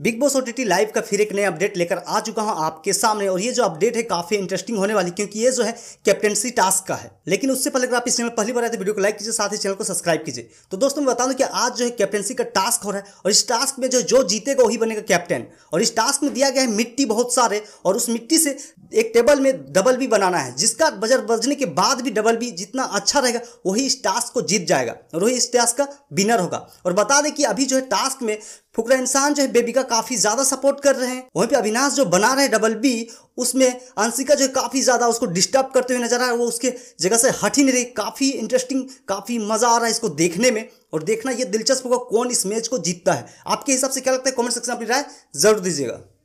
big Boss O T live का फिर एक नया अपडेट लेकर आ चुका हूं आपके सामने और ये जो अपडेट है काफी इंटरेस्टिंग होने वाली क्योंकि ये जो है कैप्टनसी टास्क का है लेकिन उससे पहले अगर आप इस चैनल पहली बार आए तो वीडियो को लाइक कीजिए साथ ही चैनल को सब्सक्राइब कीजिए तो दोस्तों मैं बता दूं कि आज जो है कैप्टनसी का टास्क हो रहा है और इस टास्क में जो जो जीतेगा वही बनेगा कैप्टन और इस टास्क में दिया गया है मिट्टी बहुत सारे और उस मिट्टी से एक टेबल में डबल भी बनाना है जिसका बजर बजने के बाद भी डबल भी जितना अच्छा रहेगा वही इस टास्क को जीत जाएगा और वही इस टास्क का विनर होगा और बता दें कि अभी जो है टास्क में फुकरा इंसान जो है बेबी का काफी ज्यादा सपोर्ट कर रहे हैं वहीं पे अविनाश जो बना रहे डबल बी उसमें अंशिका जो काफ़ी ज़्यादा उसको डिस्टर्ब करते हुए नजर आ रहा है वो उसके जगह से हट ही नहीं रही काफ़ी इंटरेस्टिंग काफ़ी मज़ा आ रहा है इसको देखने में और देखना यह दिलचस्प होगा कौन इस मैच को जीतता है आपके हिसाब से क्या लगता है कॉमेंट सेक्शन अपनी राय जरूर दीजिएगा